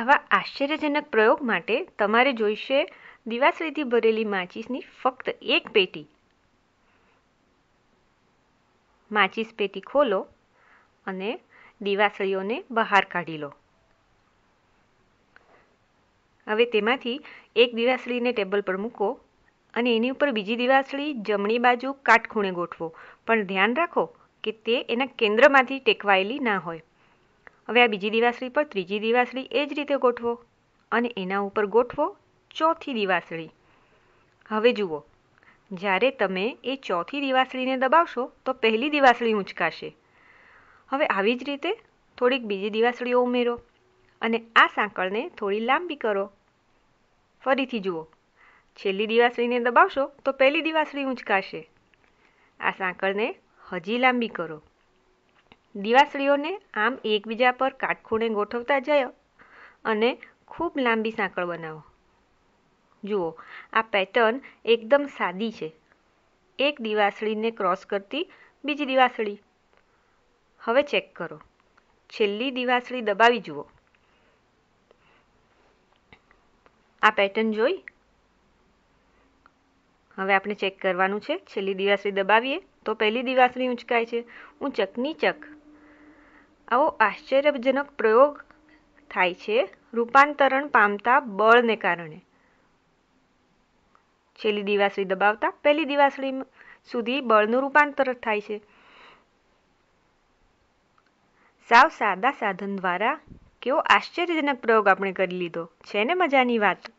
આવા આશ્ચર્યજનક પ્રયોગ માટે તમારે જોઈશે દિવાસળીથી ભરેલી માચિસની ફક્ત એક પેટી માચિસ પેટી ખોલો અને દિવાસળીઓને બહાર કાઢી લો હવે તેમાંથી એક દિવાસળીને ટેબલ પર મૂકો અને એની ઉપર બીજી દિવાસળી જમણી બાજુ કાટખૂણે ગોઠવો પણ ધ્યાન રાખો કે તે એના કેન્દ્રમાંથી ટેકવાયેલી ના હોય હવે આ બીજી દિવાસળી પર ત્રીજી દિવાસળી એ જ રીતે ગોઠવો અને એના ઉપર ગોઠવો ચોથી દિવાસળી હવે જુઓ જ્યારે તમે એ ચોથી દિવાસળીને દબાવશો તો પહેલી દિવાસળી ઊંચકાશે હવે આવી જ રીતે થોડીક બીજી દિવાસળીઓ ઉમેરો અને આ સાંકળને થોડી લાંબી કરો ફરીથી જુઓ છેલ્લી દિવાસળીને દબાવશો તો પહેલી દિવાસળી ઊંચકાશે આ સાંકળને હજી લાંબી કરો દિવાસળીઓને આમ એકબીજા પર કાટખૂણે ગોઠવતા જાઓ અને ખૂબ લાંબી સાંકળ બનાવો જુઓ આ પેટર્ન એકદમ સાદી છે એક દિવાસળીને ક્રોસ કરતી બીજી દિવાસળી હવે ચેક કરો છેલ્લી દિવાસળી દબાવી જુઓ આ પેટર્ન જોઈ હવે આપણે ચેક કરવાનું છે છેલ્લી દિવાસળી દબાવીએ તો પહેલી દિવાસળી ઉંચકાય છે ઊંચકની ચક આવો આશ્ચર્યજનક પ્રયોગ થાય છે રૂપાંતરણ પામતા બળને કારણે છેલ્લી દિવાસળી દબાવતા પહેલી દિવાસળી સુધી બળનું રૂપાંતર થાય છે સાવ સાદા સાધન દ્વારા કેવો આશ્ચર્યજનક પ્રયોગ આપણે કરી લીધો છે ને મજાની વાત